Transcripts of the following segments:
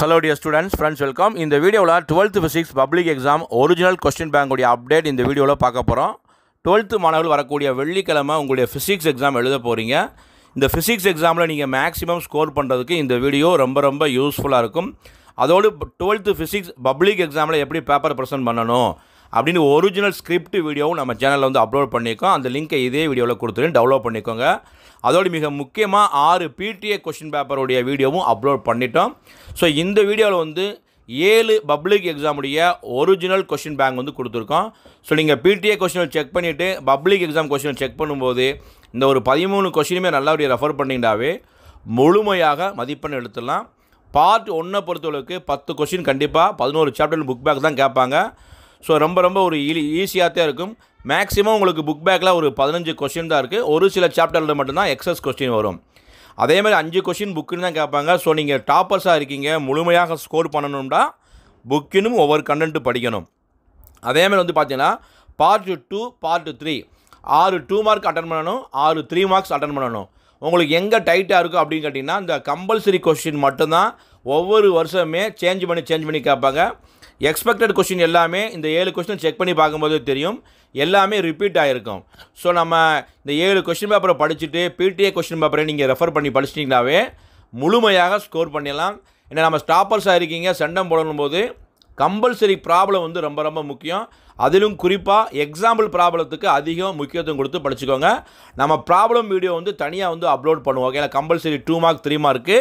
hello dear students friends welcome இந்த வீடியோவில் twelfth physics public exam original question பேங்குடைய update இந்த வீடியோவில் பார்க்க போகிறோம் டுவெல்த்து மாணவர்கள் வரக்கூடிய வெள்ளிக்கிழமை உங்களுடைய ஃபிசிக்ஸ் எக்ஸாம் எழுத போகிறீங்க இந்த ஃபிசிக்ஸ் எக்ஸாமில் நீங்கள் மேக்ஸிமம் ஸ்கோர் பண்ணுறதுக்கு இந்த வீடியோ ரொம்ப ரொம்ப யூஸ்ஃபுல்லாக இருக்கும் அதோடு டுவெல்த்து ஃபிசிக்ஸ் பப்ளிக் எக்ஸாமில் எப்படி பேப்பர் ப்ரெசென்ட் பண்ணணும் அப்படின்னு ஒரிஜினல் ஸ்கிரிப்ட் வீடியோவும் நம்ம சேனலில் வந்து அப்லோட் பண்ணியிருக்கோம் அந்த லிங்க்கை இதே வீடியோவில் கொடுத்துருந்து டவுன்லோட் பண்ணிக்கோங்க அதோடு மிக முக்கியமாக ஆறு பிடிஏ கொஷின் பேப்பருடைய வீடியோவும் அப்லோட் பண்ணிட்டோம் ஸோ இந்த வீடியோவில் வந்து ஏழு பப்ளிக் எக்ஸாமுடைய ஒரிஜினல் கொஷின் பேங்க் வந்து கொடுத்துருக்கோம் ஸோ நீங்கள் பிடிஏ கொஷினில் செக் பண்ணிவிட்டு பப்ளிக் எக்ஸாம் கொஷினில் செக் பண்ணும்போது இந்த ஒரு பதிமூணு கொஷினுமே நல்லா ரெஃபர் பண்ணிங்கனாவே முழுமையாக மதிப்பெண் எடுத்துடலாம் பார்ட் ஒன்றை பொறுத்தளவுக்கு பத்து கொஷின் கண்டிப்பாக பதினோரு சாப்டர் புக் பேக் தான் கேட்பாங்க ஸோ ரொம்ப ரொம்ப ஒரு ஈஸியாக தான் இருக்கும் மேக்ஸிமம் உங்களுக்கு புக் பேக்கில் ஒரு பதினஞ்சு கொஸ்டின் தான் இருக்குது ஒரு சில சாப்டரில் மட்டும்தான் எக்ஸஸ் கொஸ்டின் வரும் அதே மாதிரி அஞ்சு கொஷின் புக்குன்னு தான் கேட்பாங்க ஸோ நீங்கள் டாப்பர்ஸாக இருக்கீங்க முழுமையாக ஸ்கோர் பண்ணணும்னா புக்கினும் ஒவ்வொரு கண்டென்ட்டு படிக்கணும் அதே மாதிரி வந்து பார்த்தீங்கன்னா பார்ட் டூ பார்ட் த்ரீ ஆறு டூ மார்க் அட்டன் பண்ணணும் ஆறு த்ரீ மார்க்ஸ் அட்டன் பண்ணணும் உங்களுக்கு எங்கே டைட்டாக இருக்கும் அப்படின்னு கேட்டிங்கன்னா இந்த கம்பல்சரி கொஷின் மட்டும்தான் ஒவ்வொரு வருஷமே சேஞ்ச் பண்ணி சேஞ்ச் பண்ணி கேட்பாங்க எக்ஸ்பெக்டட் கொஷின் எல்லாமே இந்த ஏழு கொஷின் செக் பண்ணி பார்க்கும்போது தெரியும் எல்லாமே ரிப்பீட் ஆகிருக்கும் ஸோ நம்ம இந்த ஏழு கொஷின் பேப்பரை படிச்சுட்டு பிடிஏ கொஷின் பேப்பரை நீங்கள் ரெஃபர் பண்ணி படிச்சிட்டிங்கனாவே முழுமையாக ஸ்கோர் பண்ணிடலாம் ஏன்னா நம்ம ஸ்டாப்பர்ஸாக இருக்கீங்க சண்டம் போடணும் போது கம்பல்சரி ப்ராப்ளம் வந்து ரொம்ப ரொம்ப முக்கியம் அதிலும் குறிப்பாக எக்ஸாம்பிள் ப்ராப்ளத்துக்கு அதிகம் முக்கியத்துவம் கொடுத்து படிச்சுக்கோங்க நம்ம ப்ராப்ளம் வீடியோ வந்து தனியாக வந்து அப்லோட் பண்ணுவோம் ஏன்னா compulsory two mark three mark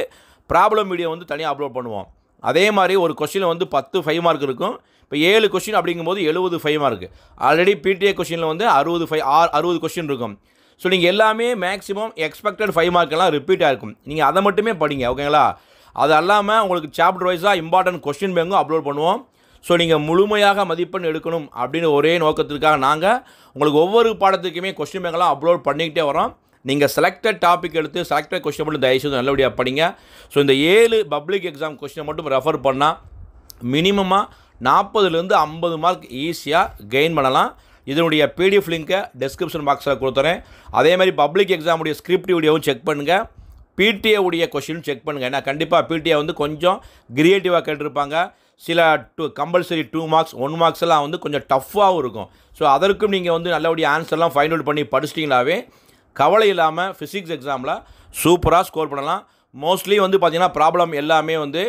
problem video வந்து தனியாக அப்லோட் பண்ணுவோம் அதே மாதிரி ஒரு கொஷினில் வந்து பத்து ஃபைவ் மார்க் இருக்கும் இப்போ ஏழு கொஷின் அப்படிங்கும்போது எழுபது ஃபைவ் மார்க் ஆல்ரெடி பிடிஏ கொஷினில் வந்து அறுபது ஃபைவ் ஆறு அறுபது கொஷின் இருக்கும் ஸோ நீங்கள் எல்லாமே மேக்ஸிமம் எக்ஸ்பெக்டட் ஃபைவ் மார்க்கெல்லாம் ரிப்பீட்டாக இருக்கும் நீங்கள் அதை மட்டுமே படிங்க ஓகேங்களா அது அல்லாமல் உங்களுக்கு சாப்டர் வைஸாக இம்பார்ட்டன்ட் கொஷின் பேங்கும் அப்லோட் பண்ணுவோம் ஸோ நீங்கள் முழுமையாக மதிப்பெண் எடுக்கணும் அப்படின்னு ஒரே நோக்கத்திற்காக நாங்கள் உங்களுக்கு ஒவ்வொரு பாடத்துக்குமே கொஸ்டின் பேங்கெல்லாம் அப்லோட் பண்ணிக்கிட்டே வரோம் நீங்கள் செலக்டட் டாபிக் எடுத்து செலக்டட் கொஸ்டின் மட்டும் தயவுசெய்து நல்லபடியாக படிங்க ஸோ இந்த ஏழு பப்ளிக் எக்ஸாம் கொஸ்டின் மட்டும் ரெஃபர் பண்ணால் மினிமமாக நாற்பதுலேருந்து ஐம்பது மார்க் ஈஸியாக கெயின் பண்ணலாம் இதனுடைய பிடிஎஃப் லிங்க்கை டிஸ்கிரிப்ஷன் பாக்ஸில் கொடுத்துறேன் அதே மாதிரி பப்ளிக் எக்ஸாமுடைய ஸ்கிரிப்ட் வீடியோவும் செக் பண்ணுங்கள் பிடிஏ உடைய கொஷினும் செக் பண்ணுங்கள் ஏன்னா கண்டிப்பாக பிடிஏ வந்து கொஞ்சம் கிரியேட்டிவாக கேட்டிருப்பாங்க சில two compulsory two marks one marks எல்லாம் வந்து கொஞ்சம் டஃப்பாகவும் இருக்கும் ஸோ அதற்கும் நீங்கள் வந்து நல்லபடியாக ஆன்சர்லாம் ஃபைண்ட் அவுட் பண்ணி படிச்சிட்டிங்களாவே கவலை இல்லாமல் ஃபிசிக்ஸ் எக்ஸாமில் சூப்பராக ஸ்கோர் பண்ணலாம் மோஸ்ட்லி வந்து பார்த்திங்கன்னா ப்ராப்ளம் எல்லாமே வந்து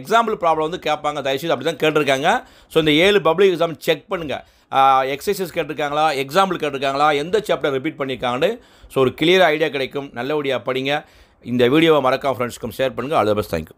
எக்ஸாம்பிள் ப்ராப்ளம் வந்து கேட்பாங்க தயவுசெய்து அப்படி தான் கேட்டிருக்காங்க ஸோ இந்த ஏழு பப்ளிக் எக்ஸாம் செக் பண்ணுங்கள் எக்ஸசைஸ் கேட்டிருக்காங்களா எக்ஸாம்பிள் கேட்டிருக்காங்களா எந்த சாப்டர் ரிப்பீட் பண்ணியிருக்காங்கன்னு ஸோ ஒரு கிளியர் ஐடியா கிடைக்கும் நல்லபடியாக படிங்க இந்த வீடியோவை மறக்காம ஃப்ரெண்ட்ஸ்க்கும் ஷேர் பண்ணுங்கள் ஆல் த பெஸ்ட் தேங்க்யூ